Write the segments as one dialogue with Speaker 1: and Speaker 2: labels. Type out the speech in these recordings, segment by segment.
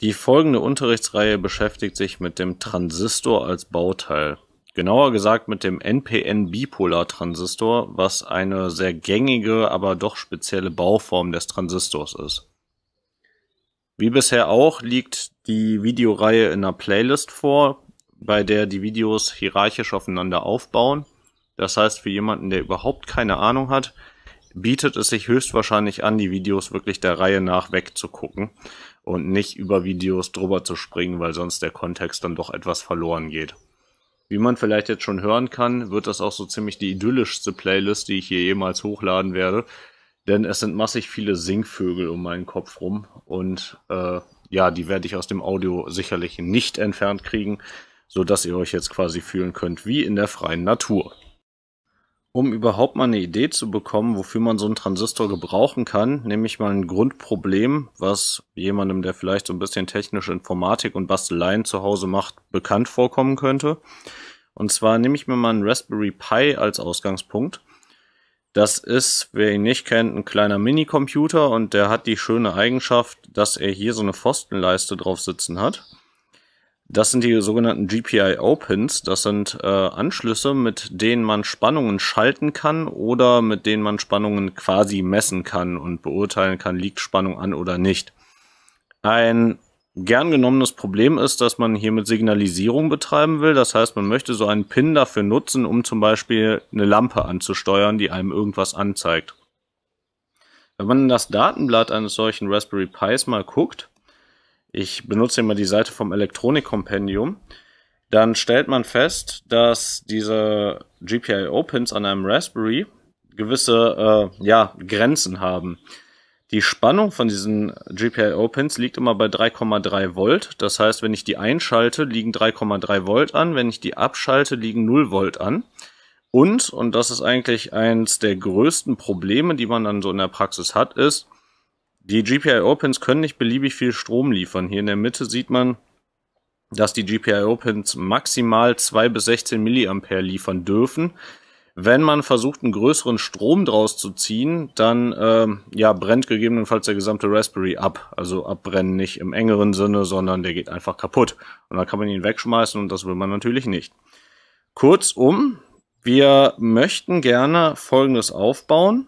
Speaker 1: Die folgende Unterrichtsreihe beschäftigt sich mit dem Transistor als Bauteil. Genauer gesagt mit dem NPN-Bipolar-Transistor, was eine sehr gängige, aber doch spezielle Bauform des Transistors ist. Wie bisher auch liegt die Videoreihe in einer Playlist vor, bei der die Videos hierarchisch aufeinander aufbauen. Das heißt, für jemanden, der überhaupt keine Ahnung hat, bietet es sich höchstwahrscheinlich an, die Videos wirklich der Reihe nach wegzugucken und nicht über Videos drüber zu springen, weil sonst der Kontext dann doch etwas verloren geht. Wie man vielleicht jetzt schon hören kann, wird das auch so ziemlich die idyllischste Playlist, die ich hier jemals hochladen werde, denn es sind massig viele Singvögel um meinen Kopf rum und äh, ja, die werde ich aus dem Audio sicherlich nicht entfernt kriegen, sodass ihr euch jetzt quasi fühlen könnt wie in der freien Natur um überhaupt mal eine Idee zu bekommen, wofür man so einen Transistor gebrauchen kann, nehme ich mal ein Grundproblem, was jemandem, der vielleicht so ein bisschen technische Informatik und Basteleien zu Hause macht, bekannt vorkommen könnte. Und zwar nehme ich mir mal einen Raspberry Pi als Ausgangspunkt. Das ist, wer ihn nicht kennt, ein kleiner Minicomputer und der hat die schöne Eigenschaft, dass er hier so eine Pfostenleiste drauf sitzen hat. Das sind die sogenannten GPIO-Pins. Das sind äh, Anschlüsse, mit denen man Spannungen schalten kann oder mit denen man Spannungen quasi messen kann und beurteilen kann, liegt Spannung an oder nicht. Ein gern genommenes Problem ist, dass man hier mit Signalisierung betreiben will. Das heißt, man möchte so einen Pin dafür nutzen, um zum Beispiel eine Lampe anzusteuern, die einem irgendwas anzeigt. Wenn man in das Datenblatt eines solchen Raspberry Pis mal guckt, ich benutze immer die Seite vom Elektronikkompendium, dann stellt man fest, dass diese GPIO-Pins an einem Raspberry gewisse äh, ja, Grenzen haben. Die Spannung von diesen GPIO-Pins liegt immer bei 3,3 Volt. Das heißt, wenn ich die einschalte, liegen 3,3 Volt an. Wenn ich die abschalte, liegen 0 Volt an. Und, und das ist eigentlich eins der größten Probleme, die man dann so in der Praxis hat, ist, die GPIO-Pins können nicht beliebig viel Strom liefern. Hier in der Mitte sieht man, dass die GPIO-Pins maximal 2 bis 16 mA liefern dürfen. Wenn man versucht, einen größeren Strom draus zu ziehen, dann äh, ja, brennt gegebenenfalls der gesamte Raspberry ab. Also abbrennen nicht im engeren Sinne, sondern der geht einfach kaputt. Und dann kann man ihn wegschmeißen und das will man natürlich nicht. Kurzum, wir möchten gerne Folgendes aufbauen.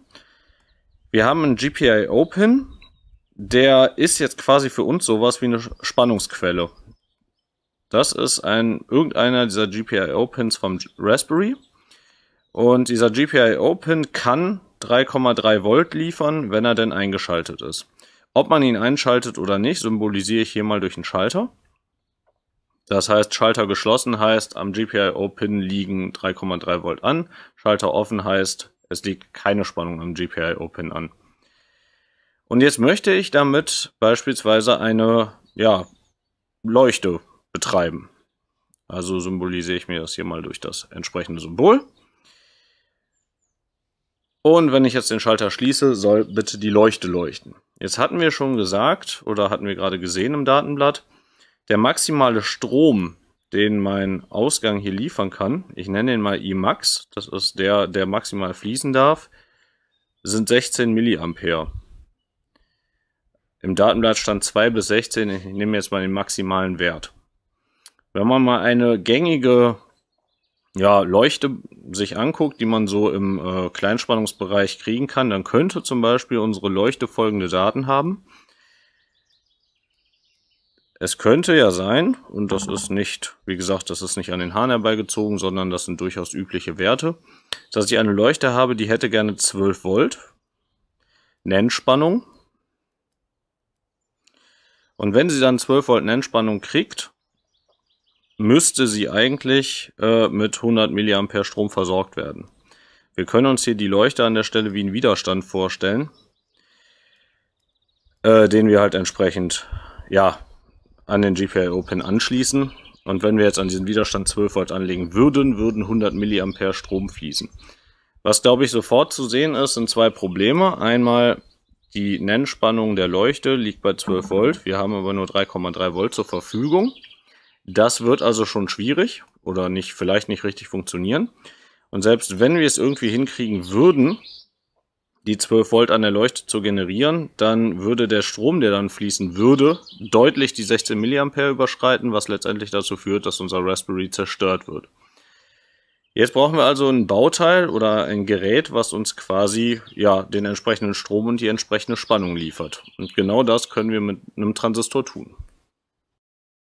Speaker 1: Wir haben einen GPIO-Pin, der ist jetzt quasi für uns sowas wie eine Spannungsquelle. Das ist ein irgendeiner dieser GPIO-Pins vom Raspberry. Und dieser GPIO-Pin kann 3,3 Volt liefern, wenn er denn eingeschaltet ist. Ob man ihn einschaltet oder nicht, symbolisiere ich hier mal durch einen Schalter. Das heißt, Schalter geschlossen heißt, am GPIO-Pin liegen 3,3 Volt an. Schalter offen heißt, es liegt keine Spannung am GPIO-Pin an. Und jetzt möchte ich damit beispielsweise eine ja, Leuchte betreiben. Also symbolisiere ich mir das hier mal durch das entsprechende Symbol. Und wenn ich jetzt den Schalter schließe, soll bitte die Leuchte leuchten. Jetzt hatten wir schon gesagt oder hatten wir gerade gesehen im Datenblatt, der maximale Strom, den mein Ausgang hier liefern kann, ich nenne ihn mal Imax, das ist der, der maximal fließen darf, sind 16 Milliampere. Im Datenblatt stand 2 bis 16. Ich nehme jetzt mal den maximalen Wert. Wenn man mal eine gängige ja, Leuchte sich anguckt, die man so im äh, Kleinspannungsbereich kriegen kann, dann könnte zum Beispiel unsere Leuchte folgende Daten haben. Es könnte ja sein, und das ist nicht, wie gesagt, das ist nicht an den Haaren herbeigezogen, sondern das sind durchaus übliche Werte, dass ich eine Leuchte habe, die hätte gerne 12 Volt Nennspannung und wenn sie dann 12 Volt Nennspannung kriegt, müsste sie eigentlich äh, mit 100 mA Strom versorgt werden. Wir können uns hier die Leuchte an der Stelle wie einen Widerstand vorstellen, äh, den wir halt entsprechend ja, an den GPIO-Pin anschließen. Und wenn wir jetzt an diesen Widerstand 12 Volt anlegen würden, würden 100 mA Strom fließen. Was, glaube ich, sofort zu sehen ist, sind zwei Probleme. Einmal die Nennspannung der Leuchte liegt bei 12 mhm. Volt. Wir haben aber nur 3,3 Volt zur Verfügung. Das wird also schon schwierig oder nicht, vielleicht nicht richtig funktionieren. Und selbst wenn wir es irgendwie hinkriegen würden, die 12 Volt an der Leuchte zu generieren, dann würde der Strom, der dann fließen würde, deutlich die 16 mA überschreiten, was letztendlich dazu führt, dass unser Raspberry zerstört wird. Jetzt brauchen wir also ein Bauteil oder ein Gerät, was uns quasi ja den entsprechenden Strom und die entsprechende Spannung liefert. Und genau das können wir mit einem Transistor tun.